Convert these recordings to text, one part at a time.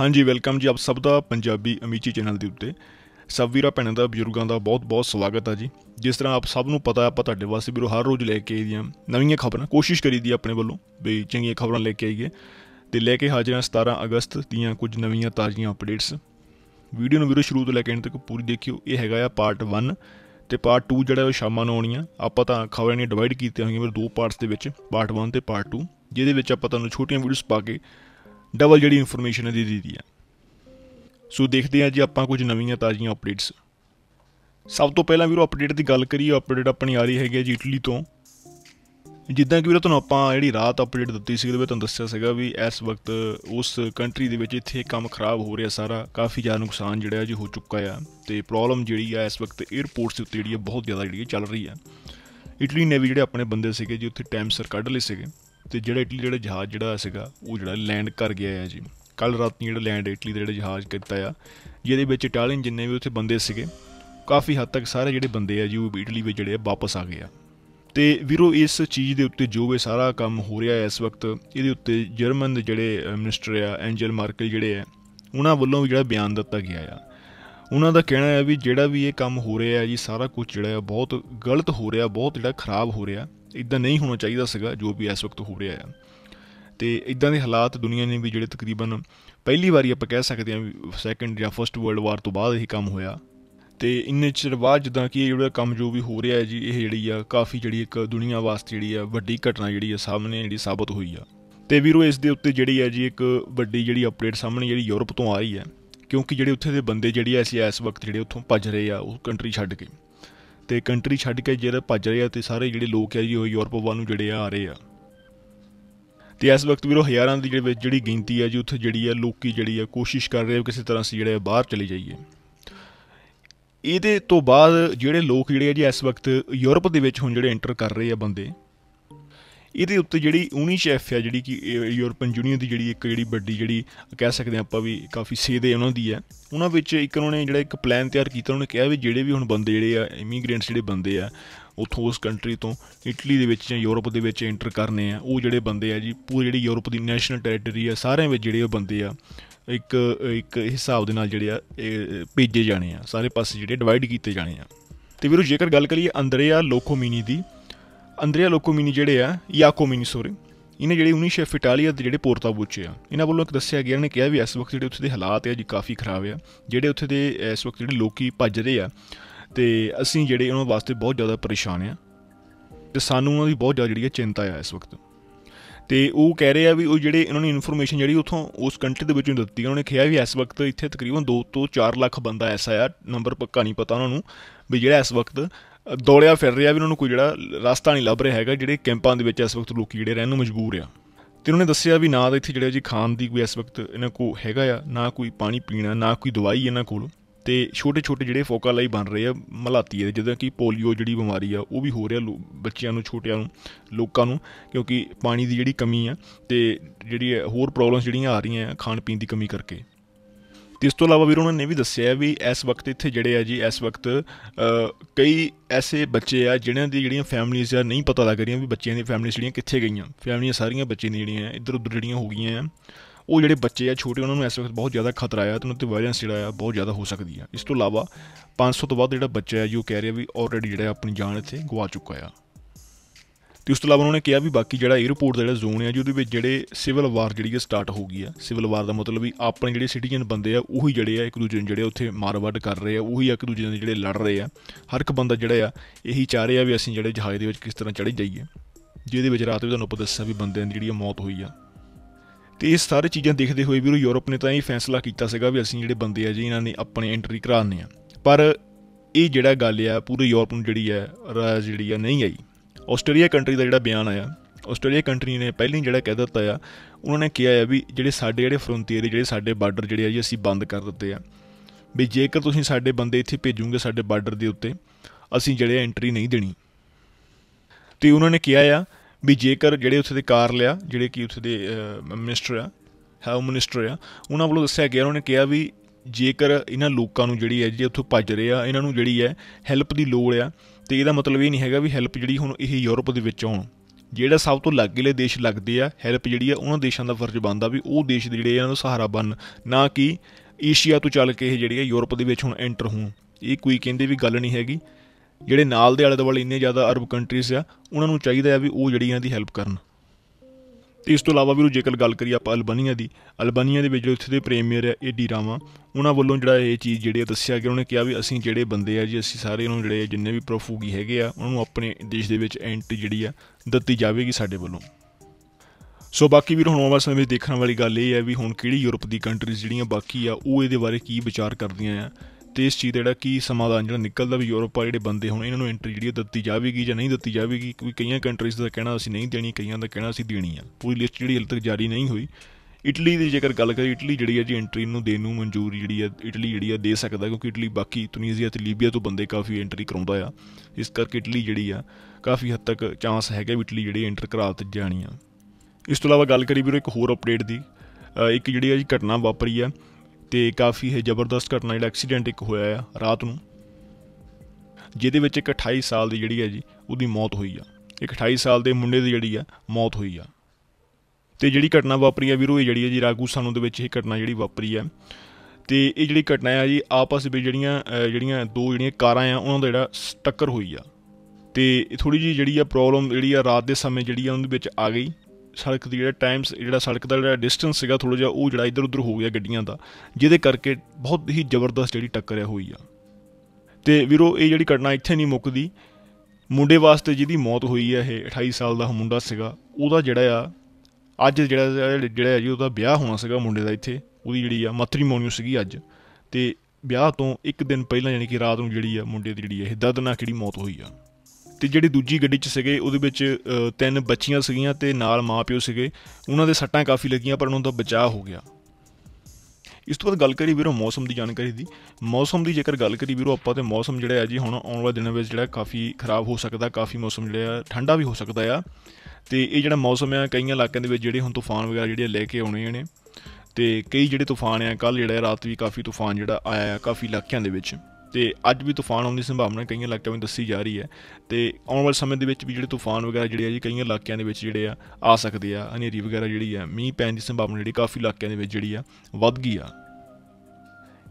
ਹਾਂਜੀ ਵੈਲਕਮ ਜੀ ਆਪ ਸਭ ਦਾ ਪੰਜਾਬੀ ਅਮੀਚੀ ਚੈਨਲ ਦੇ ਉੱਤੇ ਸਭ ਵੀਰਾਂ ਭੈਣਾਂ ਦਾ ਬਜ਼ੁਰਗਾਂ ਦਾ ਬਹੁਤ-ਬਹੁਤ ਸਵਾਗਤ ਆ ਜੀ ਜਿਸ ਤਰ੍ਹਾਂ ਆਪ ਸਭ ਨੂੰ ਪਤਾ ਆਪਾਂ ਤੁਹਾਡੇ ਵਾਸਤੇ ਵੀਰੋ ਹਰ ਰੋਜ਼ ਲੈ ਕੇ ਆਈਆਂ ਨਵੀਆਂ ਖਬਰਾਂ ਕੋਸ਼ਿਸ਼ ਕਰੀਦੀ ਆਪਣੇ ਵੱਲੋਂ ਵੀ ਚੰਗੀਆਂ ਖਬਰਾਂ ਲੈ ਕੇ ਆਈਏ ਤੇ ਲੈ ਕੇ ਹਾਜ਼ਰ ਹਾਂ 17 ਅਗਸਤ ਦੀਆਂ ਕੁਝ ਨਵੀਆਂ ਤਾਜ਼ੀਆਂ ਅਪਡੇਟਸ ਵੀਡੀਓ ਨੂੰ ਵੀਰੋ ਸ਼ੁਰੂ ਤੋਂ ਲੈ ਕੇ ਅੰਤ ਤੱਕ ਪੂਰੀ ਦੇਖਿਓ ਇਹ ਹੈਗਾ ਆ ਪਾਰਟ 1 ਤੇ ਪਾਰਟ 2 ਜਿਹੜਾ ਉਹ ਸ਼ਾਮਾਂ ਨੂੰ ਆਉਣੀ ਆ ਆਪਾਂ ਤਾਂ ਖਬਰਾਂ ਨੇ ਡਿਵਾਈਡ ਕੀਤੀਆਂ ਹੋਈਆਂ ਮੇਰੇ ਦੋ ਪਾਰਟਸ ਦੇ ਵਿੱਚ ਪਾਰਟ 1 ਤੇ ਪਾਰਟ 2 ਜਿਹਦੇ ਵਿੱਚ ਆਪਾਂ ਤੁਹਾਨੂੰ ਛੋਟੀਆਂ ਵੀਡੀਓਜ਼ ਪਾ ਕੇ ਡਬਲ ਜਿਹੜੀ ਇਨਫੋਰਮੇਸ਼ਨ ਦੇ ਦਿੱਤੀ ਆ ਸੋ ਦੇਖਦੇ ਆ ਜੀ ਆਪਾਂ ਕੁਝ ਨਵੀਆਂ ਤਾਜ਼ੀਆਂ ਅਪਡੇਟਸ ਸਭ ਤੋਂ ਪਹਿਲਾਂ ਵੀਰੋ ਅਪਡੇਟ ਦੀ ਗੱਲ ਕਰੀਏ ਅਪਡੇਟ ਆਪਣੀ ਆ ਰਹੀ ਹੈਗੀ ਜੀ ਇਟਲੀ ਤੋਂ ਜਿੱਦਾਂ ਕਿ ਵੀਰੋ ਤੁਹਾਨੂੰ ਆਪਾਂ ਜਿਹੜੀ ਰਾਤ ਅਪਡੇਟ ਦਿੱਤੀ ਸੀ ਉਹਦੇ ਵਿੱਚ ਤੁਹਾਨੂੰ ਦੱਸਿਆ ਸੀਗਾ ਵੀ ਇਸ ਵਕਤ ਉਸ ਕੰਟਰੀ ਦੇ ਵਿੱਚ ਇੱਥੇ ਕੰਮ ਖਰਾਬ ਹੋ ਰਿਹਾ ਸਾਰਾ ਕਾਫੀ ਜ਼ਿਆਦਾ ਨੁਕਸਾਨ ਜਿਹੜਾ ਜੀ ਹੋ ਚੁੱਕਾ ਆ ਤੇ ਪ੍ਰੋਬਲਮ ਜਿਹੜੀ ਆ ਇਸ ਵਕਤ 에ਅਰਪੋਰਟਸ ਦੇ ਉੱਤੇ ਜਿਹੜੀ ਆ ਬਹੁਤ ਜ਼ਿਆਦਾ ਜਿਹੜੀ ਚੱਲ ਰਹੀ ਆ ਇਟਲੀ ਨੇ ਵੀ ਜਿਹੜੇ ਆਪਣੇ ਬੰਦੇ ਸੀਗੇ ਜੀ ਉੱਥੇ ਟਾਈਮ ਸਰ ਕੱਢ ਲਏ ਸੀਗੇ ਤੇ ਜਿਹੜਾ ਇਟਲੀ ਜਿਹੜਾ ਜਹਾਜ਼ ਜਿਹੜਾ ਸੀਗਾ ਉਹ ਜਿਹੜਾ ਲੈਂਡ ਕਰ ਗਿਆ ਆ ਜੀ ਕੱਲ ਰਾਤ ਨੂੰ ਜਿਹੜਾ ਲੈਂਡ ਇਟਲੀ ਦਾ ਜਿਹੜਾ ਜਹਾਜ਼ ਕੀਤਾ ਆ ਜਿਹਦੇ ਵਿੱਚ ਇਟਾਲੀਅਨ ਜਿੰਨੇ ਵੀ ਉੱਥੇ ਬੰਦੇ ਸੀਗੇ ਕਾਫੀ ਹੱਦ ਤੱਕ ਸਾਰੇ ਜਿਹੜੇ ਬੰਦੇ ਆ ਜੀ ਉਹ ਇਟਲੀ ਵਿੱਚ ਜਿਹੜੇ ਵਾਪਸ ਆ ਗਏ ਆ ਤੇ ਵੀਰੋ ਇਸ ਚੀਜ਼ ਦੇ ਉੱਤੇ ਜੋ ਵੀ ਸਾਰਾ ਕੰਮ ਹੋ ਰਿਹਾ ਹੈ ਇਸ ਵਕਤ ਇਹਦੇ ਉੱਤੇ ਜਰਮਨ ਦੇ ਜਿਹੜੇ ਮਿਨਿਸਟਰ ਆ ਐਂਜਲ ਮਾਰਕਲ ਜਿਹੜੇ ਆ ਉਹਨਾਂ ਵੱਲੋਂ ਵੀ ਜਿਹੜਾ ਬਿਆਨ ਦਿੱਤਾ ਗਿਆ ਆ ਉਹਨਾਂ ਦਾ ਕਹਿਣਾ ਹੈ ਵੀ ਜਿਹੜਾ ਵੀ ਇਹ ਕੰਮ ਹੋ ਰਿਹਾ ਹੈ ਜੀ ਸਾਰਾ ਕੁਝ ਜਿਹੜਾ ਹੈ ਬਹੁਤ ਗਲਤ ਹੋ ਰਿਹਾ ਬਹੁਤ ਜਿਹੜਾ ਖਰਾਬ ਹੋ ਰਿਹਾ ਇਦਾਂ ਨਹੀਂ ਹੋਣਾ ਚਾਹੀਦਾ ਸੀਗਾ ਜੋ ਵੀ ਇਸ ਵਕਤ ਹੋ ਰਿਹਾ ਹੈ ਤੇ ਇਦਾਂ ਦੇ ਹਾਲਾਤ ਦੁਨੀਆ ਨੇ ਵੀ ਜਿਹੜੇ ਤਕਰੀਬਨ ਪਹਿਲੀ ਵਾਰੀ ਆਪਾਂ ਕਹਿ ਸਕਦੇ ਹਾਂ ਸੈਕੰਡ ਜਾਂ ਫਰਸਟ ਵਰਲਡ ਵਾਰ ਤੋਂ ਬਾਅਦ ਇਹ ਕੰਮ ਹੋਇਆ ਤੇ ਇੰਨੇ ਚਿਰ ਬਾਅਦ ਜਿੱਦਾਂ ਕਿ ਇਹ ਜਿਹੜਾ ਕੰਮ ਜੋ ਵੀ ਹੋ ਰਿਹਾ ਹੈ ਜੀ ਇਹ ਜਿਹੜੀ ਆ ਕਾਫੀ ਜਿਹੜੀ ਇੱਕ ਦੁਨੀਆ ਵਾਸਤੇ ਜਿਹੜੀ ਆ ਵੱਡੀ ਘਟਨਾ ਜਿਹੜੀ ਆ ਸਾਹਮਣੇ ਜਿਹੜੀ ਸਾਬਤ ਹੋਈ ਆ ਤੇ ਵੀਰੋ ਇਸ ਦੇ ਉੱਤੇ ਜਿਹੜੀ ਹੈ ਜੀ ਇੱਕ ਵੱਡੀ ਜਿਹੜੀ ਅਪਡੇਟ ਸਾਹਮਣੇ ਜਿਹੜੀ ਯੂਰਪ ਤੋਂ ਆ ਰਹੀ ਹੈ ਕਿਉਂਕਿ ਜਿਹੜੇ ਉੱਥੇ ਦੇ ਬੰਦੇ ਜਿਹੜੇ ਐਸੀ ਸੀ ਇਸ ਵਕਤ ਜਿਹੜੇ ਉੱਥੋਂ ਭੱਜ ਰਹੇ ਆ ਉਹ ਕੰਟਰੀ ਛੱਡ ਕੇ ਤੇ ਕੰਟਰੀ ਛੱਡ ਕੇ ਜਿਹੜੇ ਭੱਜ ਰਹੇ ਆ ਤੇ ਸਾਰੇ ਜਿਹੜੇ ਲੋਕ ਆ ਜੀ ਉਹ ਯੂਰਪ ਵੱਲ ਨੂੰ ਜਿਹੜੇ ਆ ਰਹੇ ਆ ਤੇ ਇਸ ਵਕਤ ਵੀਰੋ ਹਜ਼ਾਰਾਂ ਦੀ ਜਿਹੜੇ ਜਿਹੜੀ ਗਿਣਤੀ ਆ ਜੀ ਉੱਥੇ ਜਿਹੜੀ ਆ ਲੋਕੀ ਜਿਹੜੀ ਆ ਕੋਸ਼ਿਸ਼ ਕਰ ਰਹੇ ਆ ਕਿਸੇ ਤਰ੍ਹਾਂ ਸੀ ਜਿਹੜੇ ਬਾਹਰ ਚਲੇ ਜਾਈਏ ਇਹਦੇ ਤੋਂ ਬਾਅਦ ਜਿਹੜੇ ਲੋਕ ਜਿਹੜੇ ਆ ਜੀ ਇਸ ਵਕਤ ਯੂਰਪ ਦੇ ਵਿੱਚ ਹੁਣ ਜਿਹੜੇ ਐਂਟਰ ਕਰ ਰਹੇ ਆ ਬੰਦੇ ਇਹਦੇ ਉੱਤੇ ਜਿਹੜੀ ਯੂਨੀਸੈਫ ਆ ਜਿਹੜੀ ਕਿ ਯੂਰਪੀਅਨ ਯੂਨੀਅਨ ਦੀ ਜਿਹੜੀ ਇੱਕ ਜਿਹੜੀ ਵੱਡੀ ਜਿਹੜੀ ਕਹਿ ਸਕਦੇ ਆਪਾਂ ਵੀ ਕਾਫੀ ਸੇਧੇ ਉਹਨਾਂ ਦੀ ਹੈ ਉਹਨਾਂ ਵਿੱਚ ਇੱਕ ਉਹਨਾਂ ਨੇ ਜਿਹੜਾ ਇੱਕ ਪਲਾਨ ਤਿਆਰ ਕੀਤਾ ਉਹਨਾਂ ਨੇ ਕਿਹਾ ਵੀ ਜਿਹੜੇ ਵੀ ਹੁਣ ਬੰਦੇ ਜਿਹੜੇ ਆ ਇਮੀਗ੍ਰੈਂਟਸ ਜਿਹੜੇ ਬੰਦੇ ਆ ਉਥੋਂ ਉਸ ਕੰਟਰੀ ਤੋਂ ਇਟਲੀ ਦੇ ਵਿੱਚ ਜਾਂ ਯੂਰਪ ਦੇ ਵਿੱਚ ਐਂਟਰ ਕਰਨੇ ਆ ਉਹ ਜਿਹੜੇ ਬੰਦੇ ਆ ਜੀ ਪੂਰੀ ਜਿਹੜੀ ਯੂਰਪ ਦੀ ਨੈਸ਼ਨਲ ਟੈਰੀਟਰੀ ਆ ਸਾਰਿਆਂ ਵਿੱਚ ਜਿਹੜੇ ਉਹ ਬੰਦੇ ਆ ਇੱਕ ਇੱਕ ਹਿਸਾਬ ਦੇ ਨਾਲ ਜਿਹੜੇ ਆ ਭੇਜੇ ਜਾਣੇ ਆ ਸਾਰੇ ਪਾਸੇ ਜਿਹੜੇ ਡਿਵਾਈਡ ਕੀਤੇ ਜਾਣੇ ਆ ਤੇ ਵੀਰੋ ਜੇਕਰ ਗੱਲ ਕਰੀਏ ਅੰਦਰੇਆ ਲੋਕੋਮੀਨੀ ਦੀ ਅੰਦਰਿਆ ਲੋਕੋਮਿਨੀ ਜਿਹੜੇ ਆ ਯਾਕੋਮਿਨੀ ਸੋਰੀ ਇਹਨੇ ਜਿਹੜੇ 19 ਸ਼ੈਫ ਇਟਾਲੀਆ ਦੇ ਜਿਹੜੇ ਪੁੱਛੇ ਆ ਇਹਨਾਂ ਵੱਲੋਂ ਇੱਕ ਦੱਸਿਆ ਗਿਆ ਨੇ ਕਿਹਾ ਵੀ ਇਸ ਵਕਤ ਜਿਹੜੇ ਉੱਥੇ ਦੇ ਹਾਲਾਤ ਆ ਜੀ ਕਾਫੀ ਖਰਾਬ ਆ ਜਿਹੜੇ ਉੱਥੇ ਦੇ ਇਸ ਵਕਤ ਜਿਹੜੇ ਲੋਕੀ ਭੱਜ ਰਹੇ ਆ ਤੇ ਅਸੀਂ ਜਿਹੜੇ ਉਹਨਾਂ ਵਾਸਤੇ ਬਹੁਤ ਜ਼ਿਆਦਾ ਪਰੇਸ਼ਾਨ ਆ ਤੇ ਸਾਨੂੰ ਉਹਨਾਂ ਦੀ ਬਹੁਤ ਜ਼ਿਆਦਾ ਜਿਹੜੀ ਚਿੰਤਾ ਆ ਇਸ ਵਕਤ ਤੇ ਉਹ ਕਹਿ ਰਹੇ ਆ ਵੀ ਉਹ ਜਿਹੜੇ ਇਹਨਾਂ ਨੇ ਇਨਫੋਰਮੇਸ਼ਨ ਜਿਹੜੀ ਉਥੋਂ ਉਸ ਕੰਟਰੀ ਦੇ ਵਿੱਚੋਂ ਦਿੱਤੀ ਉਹਨਾਂ ਨੇ ਕਿਹਾ ਵੀ ਇਸ ਵਕਤ ਇੱਥੇ ਤਕਰੀਬਨ 2 ਤੋਂ 4 ਲੱਖ ਬੰਦਾ ਐਸਾ ਆ ਨੰਬਰ ਪੱਕਾ ਨਹੀਂ ਪਤਾ ਉਹਨਾਂ ਨੂੰ ਵੀ ਜਿਹੜਾ ਇਸ ਵਕਤ ਦੌੜਿਆ ਫਿਰ ਰਿਹਾ ਵੀ ਉਹਨਾਂ ਨੂੰ ਕੋਈ ਜਿਹੜਾ ਰਸਤਾ ਨਹੀਂ ਲੱਭ ਰਿਹਾ ਹੈਗਾ ਜਿਹੜੇ ਕੈਂਪਾਂ ਦੇ ਵਿੱਚ ਇਸ ਵਕਤ ਲੋਕੀ ਜਿਹੜੇ ਰਹਿਣ ਨੂੰ ਮਜਬੂਰ ਆ ਤੇ ਉਹਨਾਂ ਨੇ ਦੱਸਿਆ ਵੀ ਨਾ ਤਾਂ ਇੱਥੇ ਜਿਹੜੇ ਜੀ ਖਾਣ ਦੀ ਕੋਈ ਇਸ ਵਕਤ ਇਹਨਾਂ ਕੋ ਹੈਗਾ ਆ ਨਾ ਕੋਈ ਪਾਣੀ ਪੀਣਾ ਨਾ ਕੋਈ ਦਵਾਈ ਇਹਨਾਂ ਕੋਲ ਤੇ ਛੋਟੇ ਛੋਟੇ ਜਿਹੜੇ ਫੋਕਾ ਲਈ ਬਣ ਰਹੇ ਆ ਮਲਾਤੀ ਦੇ ਜਦੋਂ ਕਿ ਪੋਲੀਓ ਜਿਹੜੀ ਬਿਮਾਰੀ ਆ ਉਹ ਵੀ ਹੋ ਰਿਹਾ ਬੱਚਿਆਂ ਨੂੰ ਛੋਟਿਆਂ ਨੂੰ ਲੋਕਾਂ ਨੂੰ ਕਿਉਂਕਿ ਪਾਣੀ ਦੀ ਜਿਹੜੀ ਕਮੀ ਆ ਤੇ ਜਿਹੜੀ ਹੋਰ ਪ੍ਰੋਬਲਮਸ ਜਿਹੜੀਆਂ ਆ ਰਹੀਆਂ ਆ ਖਾਣ ਪੀਣ ਦੀ ਕਮੀ ਕਰਕੇ ਤੇ ਇਸ ਤੋਂ ਇਲਾਵਾ ਵੀਰ ਉਹਨਾਂ ਨੇ ਵੀ ਦੱਸਿਆ ਵੀ ਇਸ ਵਕਤ ਇੱਥੇ ਜਿਹੜੇ ਆ ਜੀ ਇਸ ਵਕਤ ਕਈ ਐਸੇ ਬੱਚੇ ਆ ਜਿਨ੍ਹਾਂ ਦੀ ਜਿਹੜੀਆਂ ਫੈਮਲੀਆਂ ਆ ਨਹੀਂ ਪਤਾ ਲੱਗ ਰਹੀਆਂ ਵੀ ਬੱਚਿਆਂ ਦੀ ਫੈਮਲੀਆਂ ਜਿਹੜੀਆਂ ਕਿੱਥੇ ਗਈਆਂ ਫੈਮਲੀਆਂ ਸਾਰੀਆਂ ਬੱਚੇ ਦੀਆਂ ਜਿਹੜੀਆਂ ਇੱਧਰ ਉੱਧਰ ਜਿਹੜੀਆਂ ਹੋ ਗਈਆਂ ਆ ਉਹ ਜਿਹੜੇ ਬੱਚੇ ਆ ਛੋਟੇ ਉਹਨਾਂ ਨੂੰ ਇਸ ਵਕਤ ਬਹੁਤ ਜ਼ਿਆਦਾ ਖਤਰਾ ਆਇਆ ਤੇ ਉਹਨਾਂ ਤੇ ਵਾਇਰਸ ਜਿਹੜਾ ਆ ਬਹੁਤ ਜ਼ਿਆਦਾ ਹੋ ਸਕਦੀ ਆ ਇਸ ਤੋਂ ਇਲਾਵਾ 500 ਤੋਂ ਵੱਧ ਜਿਹੜਾ ਬੱਚਾ ਆ ਜੋ ਕਹਿ ਰਿਹਾ ਵੀ ਆਲਰੇਡੀ ਜਿਹੜਾ ਆਪਣੀ ਜਾਨ ਇੱਥੇ ਗਵਾ ਚੁੱਕਾ ਆ ਤੇ ਉਸ ਤੋਂ ਇਲਾਵਾ ਉਹਨੇ ਨੇ ਕਿਹਾ ਵੀ ਬਾਕੀ ਜਿਹੜਾ 에어ਪੋਰਟ ਦਾ ਜਿਹੜਾ ਜ਼ੋਨ ਹੈ ਜਿਹਦੇ ਵਿੱਚ ਜਿਹੜੇ ਸਿਵਲ ਵਾਰ ਜਿਹੜੀ ਹੈ ਸਟਾਰਟ ਹੋ ਗਈ ਹੈ ਸਿਵਲ ਵਾਰ ਦਾ ਮਤਲਬ ਵੀ ਆਪਣੇ ਜਿਹੜੇ ਸਿਟੀਜ਼ਨ ਬੰਦੇ ਆ ਉਹੀ ਜਿਹੜੇ ਆ ਇੱਕ ਦੂਜੇ ਨੂੰ ਜਿਹੜੇ ਉੱਥੇ ਮਾਰਵਾੜ ਕਰ ਰਹੇ ਆ ਉਹੀ ਇੱਕ ਦੂਜੇ ਨਾਲ ਜਿਹੜੇ ਲੜ ਰਹੇ ਆ ਹਰ ਇੱਕ ਬੰਦਾ ਜਿਹੜਾ ਆ ਇਹੀ ਚਾਹ ਰਿਹਾ ਵੀ ਅਸੀਂ ਜਿਹੜੇ ਜਹਾਜ਼ ਦੇ ਵਿੱਚ ਕਿਸ ਤਰ੍ਹਾਂ ਚੜ੍ਹੇ ਜਾਈਏ ਜਿਹਦੇ ਵਿੱਚ ਰਾਤ ਵੀ ਤੁਹਾਨੂੰ ਪਤਾ ਦੱਸਿਆ ਵੀ ਬੰਦਿਆਂ ਦੀ ਜਿਹੜੀ ਮੌਤ ਹੋਈ ਆ ਤੇ ਇਹ ਸਾਰੇ ਚੀਜ਼ਾਂ ਦੇਖਦੇ ਹੋਏ ਵੀ ਯੂਰਪ ਨੇ ਤਾਂ ਇਹ ਫੈਸਲਾ ਕੀਤਾ ਸੀਗਾ ਵੀ ਅਸੀਂ ਜਿਹੜੇ ਬੰਦੇ ਆ ਜੀ ਇਹਨਾਂ ਨੇ ਆਪਣੇ ਐਂਟਰੀ ਕਰਾਉਣੀ ਆ ਪਰ ਇਹ ਜਿਹੜਾ ਗੱਲ ਆ ਪੂਰੇ ਯੂਰਪ ਨੂੰ ਜਿਹੜੀ ਆ ਰਾਜ ਜਿਹੜੀ ਆ ਨਹੀਂ ਆਈ ਆਸਟ੍ਰੇਲੀਆ ਕੰਟਰੀ ਦਾ ਜਿਹੜਾ ਬਿਆਨ ਆਇਆ ਆਸਟ੍ਰੇਲੀਆ ਕੰਟਰੀ ਨੇ ਪਹਿਲਾਂ ਹੀ ਜਿਹੜਾ ਕਹਿ ਦਿੱਤਾ ਆ ਉਹਨਾਂ ਨੇ ਕਿਹਾ ਆ ਵੀ ਜਿਹੜੇ ਸਾਡੇ ਜਿਹੜੇ ਫਰੰਟੀਅਰ ਜਿਹੜੇ ਸਾਡੇ ਬਾਰਡਰ ਜਿਹੜੇ ਆ ਜੀ ਅਸੀਂ ਬੰਦ ਕਰ ਦਿੱਤੇ ਆ ਵੀ ਜੇਕਰ ਤੁਸੀਂ ਸਾਡੇ ਬੰਦੇ ਇੱਥੇ ਭੇਜੋਗੇ ਸਾਡੇ ਬਾਰਡਰ ਦੇ ਉੱਤੇ ਅਸੀਂ ਜਿਹੜੇ ਐਂਟਰੀ ਨਹੀਂ ਦੇਣੀ ਤੇ ਉਹਨਾਂ ਨੇ ਕਿਹਾ ਆ ਵੀ ਜੇਕਰ ਜਿਹੜੇ ਉੱਥੇ ਦੇ ਕਾਰ ਲਿਆ ਜਿਹੜੇ ਕਿ ਉੱਥੇ ਦੇ ਮਿਨਿਸਟਰ ਆ ਹੈਵ ਮਿਨਿਸਟਰ ਆ ਉਹਨਾਂ ਵੱਲੋਂ ਦੱਸਿਆ ਗਿਆ ਉਹਨਾਂ ਨੇ ਕਿਹਾ ਵੀ ਜੇਕਰ ਇਹਨਾਂ ਲੋਕਾਂ ਨੂੰ ਜਿਹੜੀ ਹੈ ਜੇ ਉੱਥੋਂ ਭੱਜ ਰਹੇ ਆ ਇਹਨਾਂ ਨੂੰ ਜਿਹੜੀ ਹੈ ਹੈਲਪ ਦੀ ਲੋੜ ਆ ਤੇ ਇਹਦਾ ਮਤਲਬ ਇਹ ਨਹੀਂ ਹੈਗਾ ਵੀ ਹੈਲਪ ਜਿਹੜੀ ਹੁਣ ਇਹ ਯੂਰਪ ਦੇ ਵਿੱਚ ਆਉਣ ਜਿਹੜਾ ਸਭ ਤੋਂ ਲਾਗੇਲੇ ਦੇਸ਼ ਲੱਗਦੇ ਆ ਹੈਲਪ ਜਿਹੜੀ ਆ ਉਹਨਾਂ ਦੇਸ਼ਾਂ ਦਾ ਫਰਜ਼ ਬਣਦਾ ਵੀ ਉਹ ਦੇਸ਼ ਜਿਹੜੇ ਇਹਨਾਂ ਨੂੰ ਸਹਾਰਾ ਬਣ ਨਾ ਕਿ ਏਸ਼ੀਆ ਤੋਂ ਚੱਲ ਕੇ ਇਹ ਜਿਹੜੀ ਆ ਯੂਰਪ ਦੇ ਵਿੱਚ ਹੁਣ ਐਂਟਰ ਹੋਣ ਇਹ ਕੋਈ ਕਹਿੰਦੇ ਵੀ ਗੱਲ ਨਹੀਂ ਹੈਗੀ ਜਿਹੜੇ ਨਾਲ ਦੇ ਆਲੇ ਦੁਆਲੇ ਇੰਨੇ ਜ਼ਿਆਦਾ ਅਰਬ ਕੰਟਰੀਜ਼ ਆ ਉਹਨਾਂ ਨੂੰ ਚਾਹੀਦਾ ਆ ਵੀ ਉਹ ਜਿਹੜੀਆਂ ਦੀ ਹੈਲਪ ਕਰਨ ਤੇ ਇਸ ਤੋਂ ਇਲਾਵਾ ਵੀਰੋ ਜੇਕਰ ਗੱਲ ਕਰੀਏ ਆਪਾਂ ਅਲਬਾਨੀਆ ਦੀ ਅਲਬਾਨੀਆ ਦੇ ਵਿੱਚ ਜਿਹੜੇ ਉੱਥੇ ਦੇ ਪ੍ਰੀਮੀਅਰ ਹੈ ਇਹ ਡੀਰਾਵਾ ਉਹਨਾਂ ਵੱਲੋਂ ਜਿਹੜਾ ਇਹ ਚੀਜ਼ ਜਿਹੜੇ ਦੱਸਿਆ ਗਿਆ ਉਹਨੇ ਕਿਹਾ ਵੀ ਅਸੀਂ ਜਿਹੜੇ ਬੰਦੇ ਆ ਜੀ ਅਸੀਂ ਸਾਰੇ ਉਹਨਾਂ ਜਿਹੜੇ ਜਿੰਨੇ ਵੀ ਪ੍ਰੋਫੂਗੀ ਹੈਗੇ ਆ ਉਹਨਾਂ ਨੂੰ ਆਪਣੇ ਦੇਸ਼ ਦੇ ਵਿੱਚ ਐਂਟੀ ਜਿਹੜੀ ਆ ਦਿੱਤੀ ਜਾਵੇਗੀ ਸਾਡੇ ਵੱਲੋਂ ਸੋ ਬਾਕੀ ਵੀਰ ਹੁਣ ਆਵਾਜ਼ ਸਮੇਂ ਵਿੱਚ ਦੇਖਣ ਵਾਲੀ ਗੱਲ ਇਹ ਹੈ ਵੀ ਹੁਣ ਕਿਹੜੀ ਯੂਰਪ ਦੀ ਕੰਟਰੀਜ਼ ਜਿਹੜੀਆਂ ਬਾਕੀ ਆ ਉਹ ਇਹਦੇ ਬਾਰੇ ਕੀ ਵਿਚਾਰ ਕਰਦੀਆਂ ਆ ਤੇ ਇਸ ਚੀਜ਼ ਦਾ ਜਿਹੜਾ ਕੀ ਸਮਾਧਾਨ ਜਿਹੜਾ ਨਿਕਲਦਾ ਵੀ ਯੂਰਪ ਆ ਜਿਹੜੇ ਬੰਦੇ ਹੁਣ ਇਹਨਾਂ ਨੂੰ ਐਂਟਰੀ ਜਿਹੜੀ ਦਿੱਤੀ ਜਾਵੇਗੀ ਜਾਂ ਨਹੀਂ ਦਿੱਤੀ ਜਾਵੇਗੀ ਕਿਉਂਕਿ ਕਈਆਂ ਕੰਟਰੀਜ਼ ਦਾ ਕਹਿਣਾ ਅਸੀਂ ਨਹੀਂ ਦੇਣੀ ਕਈਆਂ ਦਾ ਕਹਿਣਾ ਅਸੀਂ ਦੇਣੀ ਆ ਪੂਰੀ ਲਿਸਟ ਜਿਹੜੀ ਹਲ ਤੱਕ ਜਾਰੀ ਨਹੀਂ ਹੋਈ ਇਟਲੀ ਦੀ ਜੇਕਰ ਗੱਲ ਕਰੀ ਇਟਲੀ ਜਿਹੜੀ ਹੈ ਜੀ ਐਂਟਰੀ ਨੂੰ ਦੇਣ ਨੂੰ ਮਨਜ਼ੂਰ ਜਿਹੜੀ ਹੈ ਇਟਲੀ ਜਿਹੜੀ ਹੈ ਦੇ ਸਕਦਾ ਕਿਉਂਕਿ ਇਟਲੀ ਬਾਕੀ ਤੁਨੀਜ਼ੀਆ ਤੇ ਲੀਬੀਆ ਤੋਂ ਬੰਦੇ ਕਾਫੀ ਐਂਟਰੀ ਕਰਾਉਂਦਾ ਆ ਇਸ ਕਰਕੇ ਇਟਲੀ ਜਿਹੜੀ ਆ ਕਾਫੀ ਹੱਦ ਤੱਕ ਚਾਂਸ ਹੈਗਾ ਵੀ ਇਟਲੀ ਜਿਹੜੀ ਐਂਟਰ ਕਰਾ ਤੇ ਜਾਣੀ ਆ ਇਸ ਤੋਂ ਇਲਾਵਾ ਗੱਲ ਕਰੀ ਵੀਰੋ ਇੱਕ ਹੋਰ ਅਪਡੇਟ ਦੀ ਇੱਕ ਜਿਹੜੀ ਹੈ ਜੀ ਘਟਨਾ ਵਾਪਰੀ ਆ ਤੇ ਕਾਫੀ ਹੈ ਜ਼ਬਰਦਸਤ ਘਟਨਾ ਜਿਹੜਾ ਐਕਸੀਡੈਂਟ ਇੱਕ ਹੋਇਆ ਆ ਰਾਤ ਨੂੰ ਜਿਹਦੇ ਵਿੱਚ ਇੱਕ 28 ਸਾਲ ਦੀ ਜਿਹੜੀ ਹੈ ਜੀ ਉਹਦੀ ਮੌਤ ਹੋਈ ਆ ਇੱਕ 28 ਸਾਲ ਦੇ ਮੁੰਡੇ ਦੀ ਜਿਹੜੀ ਆ ਮੌਤ ਹੋਈ ਆ ਤੇ ਜਿਹੜੀ ਘਟਨਾ ਵਾਪਰੀ ਆ ਵੀਰੋ ਇਹ ਜਿਹੜੀ ਹੈ ਜੀ ਰਾਗੂਸਾਨੂ ਦੇ ਵਿੱਚ ਇਹ ਘਟਨਾ ਜਿਹੜੀ ਵਾਪਰੀ ਆ ਤੇ ਇਹ ਜਿਹੜੀ ਘਟਨਾ ਆ ਜੀ ਆਪਸ ਵਿੱਚ ਜਿਹੜੀਆਂ ਜਿਹੜੀਆਂ ਦੋ ਜਿਹੜੀਆਂ ਕਾਰਾਂ ਆ ਉਹਨਾਂ ਦਾ ਜਿਹੜਾ ਟੱਕਰ ਹੋਈ ਆ ਤੇ ਥੋੜੀ ਜੀ ਜਿਹੜੀ ਆ ਪ੍ਰੋਬਲਮ ਜਿਹੜੀ ਆ ਰਾਤ ਦੇ ਸਮੇਂ ਜਿਹੜੀ ਆ ਉਹਦੇ ਵਿੱਚ ਆ ਗਈ ਸੜਕ ਦੀ ਜਿਹੜਾ ਟਾਈਮਸ ਜਿਹੜਾ ਸੜਕ ਦਾ ਜਿਹੜਾ ਡਿਸਟੈਂਸ ਸੀਗਾ ਥੋੜਾ ਜਿਹਾ ਉਹ ਜਿਹੜਾ ਇੱਧਰ ਉੱਧਰ ਹੋ ਗਿਆ ਗੱਡੀਆਂ ਦਾ ਜਿਹਦੇ ਕਰਕੇ ਬਹੁਤ ਹੀ ਜ਼ਬਰਦਸਤ ਜਿਹੜੀ ਟੱਕਰ ਹੋਈ ਆ ਤੇ ਵੀਰੋ ਇਹ ਜਿਹੜੀ ਘਟਨਾ ਇੱਥੇ ਨਹੀਂ ਮੁੱਕਦੀ ਮੁੰਡੇ ਵਾਸਤੇ ਜਿਹਦੀ ਮੌਤ ਹੋਈ ਹੈ ਇਹ 28 ਸਾਲ ਦਾ ਮੁੰਡਾ ਸੀਗਾ ਉਹਦਾ ਜਿਹੜਾ ਆ ਅੱਜ ਜਿਹੜਾ ਜਿਹੜਾ ਜੀ ਉਹਦਾ ਵਿਆਹ ਹੋਣਾ ਸੀਗਾ ਮੁੰਡੇ ਦਾ ਇੱਥੇ ਉਹਦੀ ਜਿਹੜੀ ਆ ਮੈਟ੍ਰੀਮੋਨੀਓ ਸੀਗੀ ਅੱਜ ਤੇ ਵਿਆਹ ਤੋਂ ਇੱਕ ਦਿਨ ਪਹਿਲਾਂ ਯਾਨੀ ਕਿ ਰਾਤ ਨੂੰ ਜਿਹੜੀ ਆ ਮੁੰਡੇ ਦੀ ਜਿਹੜੀ ਇਹ ਦਦਨਾ ਕਿਹੜੀ ਮੌਤ ਹੋਈ ਆ ਤੇ ਜਿਹੜੀ ਦੂਜੀ ਗੱਡੀ 'ਚ ਸੀਗੇ ਉਹਦੇ ਵਿੱਚ ਤਿੰਨ ਬੱਚੀਆਂ ਸੀਗੀਆਂ ਤੇ ਨਾਲ ਮਾਪਿਓ ਸੀਗੇ ਉਹਨਾਂ ਦੇ ਸੱਟਾਂ ਕਾਫੀ ਲੱਗੀਆਂ ਪਰ ਉਹਨਾਂ ਦਾ ਬਚਾਅ ਹੋ ਗਿਆ ਇਸ ਤੋਂ ਬਾਅਦ ਗੱਲ ਕਰੀ ਵੀਰੋ ਮੌਸਮ ਦੀ ਜਾਣਕਾਰੀ ਦੀ ਮੌਸਮ ਦੀ ਜੇਕਰ ਗੱਲ ਕਰੀ ਵੀਰੋ ਆਪਾਂ ਤੇ ਮੌਸਮ ਜਿਹੜਾ ਹੈ ਜੀ ਹੁਣ ਆਉਣ ਵਾਲੇ ਦਿਨਾਂ ਵਿੱਚ ਜਿਹੜਾ ਕਾਫੀ ਖਰਾਬ ਹੋ ਸਕਦਾ ਕਾਫੀ ਮੌਸਮ ਜਿਹੜਾ ਠੰਡਾ ਵੀ ਹੋ ਸਕਦਾ ਆ ਤੇ ਇਹ ਜਿਹੜਾ ਮੌਸਮ ਆ ਕਈਆਂ ਇਲਾਕਿਆਂ ਦੇ ਵਿੱਚ ਜਿਹੜੇ ਹੁਣ ਤੂਫਾਨ ਵਗੈਰਾ ਜਿਹੜੇ ਲੈ ਕੇ ਆਉਣੇ ਨੇ ਤੇ ਕਈ ਜਿਹੜੇ ਤੂਫਾਨ ਆ ਕੱਲ ਜਿਹੜਾ ਰਾਤ ਵੀ ਕਾਫੀ ਤੂਫਾਨ ਜਿਹੜਾ ਆਇਆ ਕਾਫੀ ਇਲਾਕਿਆਂ ਦੇ ਵਿੱਚ ਤੇ ਅੱਜ ਵੀ ਤੂਫਾਨ ਆਉਣ ਦੀ ਸੰਭਾਵਨਾ ਕਈਆਂ ਇਲਾਕਿਆਂ ਵਿੱਚ ਦੱਸੀ ਜਾ ਰਹੀ ਹੈ ਤੇ ਆਉਣ ਵਾਲੇ ਸਮੇਂ ਦੇ ਵਿੱਚ ਵੀ ਜਿਹੜੇ ਤੂਫਾਨ ਵਗੈਰਾ ਜਿਹੜੇ ਆ ਜੀ ਕਈਆਂ ਇਲਾਕਿਆਂ ਦੇ ਵਿੱਚ ਜਿਹੜੇ ਆ ਆ ਸਕਦੇ ਆ ਹਨੇਰੀ ਵਗੈਰਾ ਜਿਹੜੀ ਆ ਮੀਂਹ ਪੈਣ ਦੀ ਸੰਭਾਵਨਾ ਜਿਹੜੀ ਕਾਫੀ ਇਲਾਕਿਆਂ ਦੇ ਵਿੱਚ ਜਿਹੜੀ ਆ ਵੱਧ ਗਈ ਆ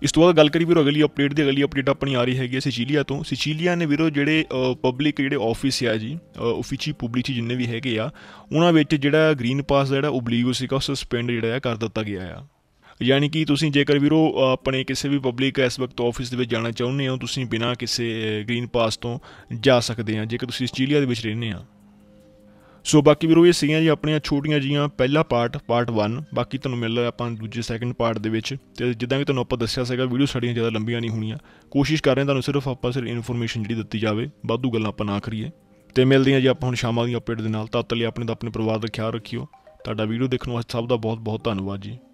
ਇਸ ਤੋਂ ਬਾਅਦ ਗੱਲ ਕਰੀ ਵੀਰੋ ਅਗਲੀ ਅਪਡੇਟ ਦੀ ਅਗਲੀ ਅਪਡੇਟ ਆਪਣੀ ਆ ਰਹੀ ਹੈਗੀ ਸਿਚੀਲੀਆ ਤੋਂ ਸਿਚੀਲੀਆ ਨੇ ਵੀਰੋ ਜਿਹੜੇ ਪਬਲਿਕ ਜਿਹੜੇ ਆਫਿਸ ਆ ਜੀ ਆਫੀਚੀ ਪਬਲਿਕ ਜਿੰਨੇ ਵੀ ਹੈਗੇ ਆ ਉਹਨਾਂ ਵਿੱਚ ਜਿਹੜਾ ਗ੍ਰੀਨ ਪਾਸ ਜਿਹੜਾ ਓਬਲੀਗੋ ਸੀਗਾ ਉਹ ਸਸਪੈਂਡ ਜਿਹੜਾ ਆ ਕਰ ਦਿੱਤਾ ਗਿਆ ਆ ਯਾਨੀ ਕਿ ਤੁਸੀਂ ਜੇਕਰ ਵੀਰੋ ਆਪਣੇ ਕਿਸੇ ਵੀ ਪਬਲਿਕ ਇਸ ਵਕਤ ਆਫਿਸ ਦੇ ਵਿੱਚ ਜਾਣਾ ਚਾਹੁੰਦੇ ਹੋ ਤੁਸੀਂ ਬਿਨਾ ਕਿਸੇ ਗ੍ਰੀਨ ਪਾਸ ਤੋਂ ਜਾ ਸਕਦੇ ਆ ਜੇਕਰ ਤੁਸੀਂ ਆਸਟ੍ਰੇਲੀਆ ਦੇ ਵਿੱਚ ਰਹਿੰਦੇ ਆ ਸੋ ਬਾਕੀ ਵੀਰੋ ਇਹ ਸੀਗੀਆਂ ਜੀ ਆਪਣੀਆਂ ਛੋਟੀਆਂ ਜੀਆਂ ਪਹਿਲਾ ਪਾਰਟ ਪਾਰਟ 1 ਬਾਕੀ ਤੁਹਾਨੂੰ ਮਿਲਦਾ ਆਪਾਂ ਦੂਜੇ ਸੈਕੰਡ ਪਾਰਟ ਦੇ ਵਿੱਚ ਤੇ ਜਿੱਦਾਂ ਕਿ ਤੁਹਾਨੂੰ ਆਪਾਂ ਦੱਸਿਆ ਸੀਗਾ ਵੀਡੀਓ ਸਾਡੀਆਂ ਜ਼ਿਆਦਾ ਲੰਬੀਆਂ ਨਹੀਂ ਹੋਣੀਆਂ ਕੋਸ਼ਿਸ਼ ਕਰ ਰਹੇ ਤੁਹਾਨੂੰ ਸਿਰਫ ਆਪਾਂ ਸਿਰ ਇਨਫੋਰਮੇਸ਼ਨ ਜਿਹੜੀ ਦਿੱਤੀ ਜਾਵੇ ਬਾਦੂ ਗੱਲਾਂ ਆਪਾਂ ਨਾ ਕਰੀਏ ਤੇ ਮਿਲਦੇ ਹਾਂ ਜੀ ਆਪਾਂ ਹੁਣ ਸ਼ਾਮਾਂ ਦੀ ਅਪਡੇਟ ਦੇ ਨਾਲ ਤਦ ਤੱਕ ਲਈ ਆਪਣੇ ਦਾ ਆਪਣੇ ਪਰਿਵਾਰ ਦਾ ਖਿਆਲ ਰੱਖਿਓ ਤੁਹਾਡਾ ਵੀਡੀਓ ਦੇਖਣ ਵਾਸਤੇ ਸਭ ਦਾ ਬਹੁਤ ਬਹੁਤ ਧੰਨਵਾਦ ਜੀ